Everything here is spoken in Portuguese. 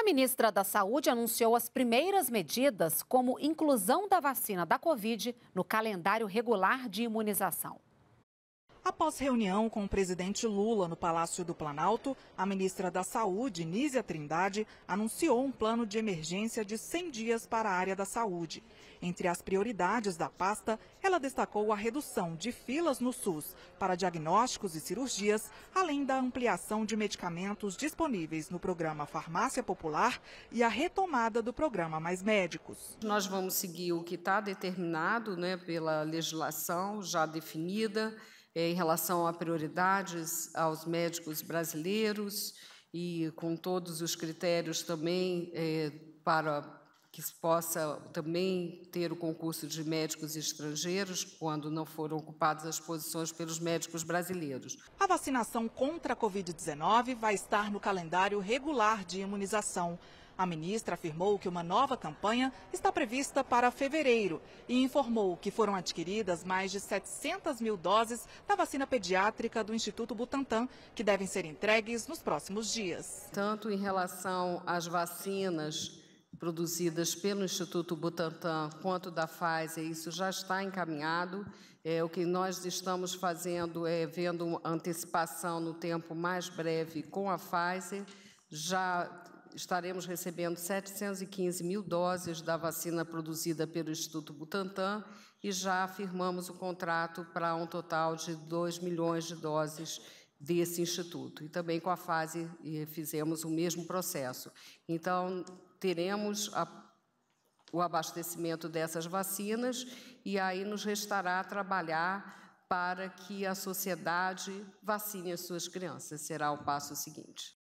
A ministra da Saúde anunciou as primeiras medidas, como inclusão da vacina da Covid no calendário regular de imunização. Após reunião com o presidente Lula no Palácio do Planalto, a ministra da Saúde, Nízia Trindade, anunciou um plano de emergência de 100 dias para a área da saúde. Entre as prioridades da pasta, ela destacou a redução de filas no SUS para diagnósticos e cirurgias, além da ampliação de medicamentos disponíveis no programa Farmácia Popular e a retomada do programa Mais Médicos. Nós vamos seguir o que está determinado né, pela legislação já definida. Eh, em relação a prioridades aos médicos brasileiros e com todos os critérios também é, para que possa também ter o concurso de médicos estrangeiros quando não foram ocupadas as posições pelos médicos brasileiros. A vacinação contra a Covid-19 vai estar no calendário regular de imunização. A ministra afirmou que uma nova campanha está prevista para fevereiro e informou que foram adquiridas mais de 700 mil doses da vacina pediátrica do Instituto Butantan, que devem ser entregues nos próximos dias. Tanto em relação às vacinas produzidas pelo Instituto Butantan quanto da Pfizer, isso já está encaminhado. É, o que nós estamos fazendo é vendo antecipação no tempo mais breve com a Pfizer, já estaremos recebendo 715 mil doses da vacina produzida pelo Instituto Butantan e já firmamos o contrato para um total de 2 milhões de doses desse instituto. E também com a fase fizemos o mesmo processo. Então, teremos a o abastecimento dessas vacinas e aí nos restará trabalhar para que a sociedade vacine as suas crianças. Será o passo seguinte.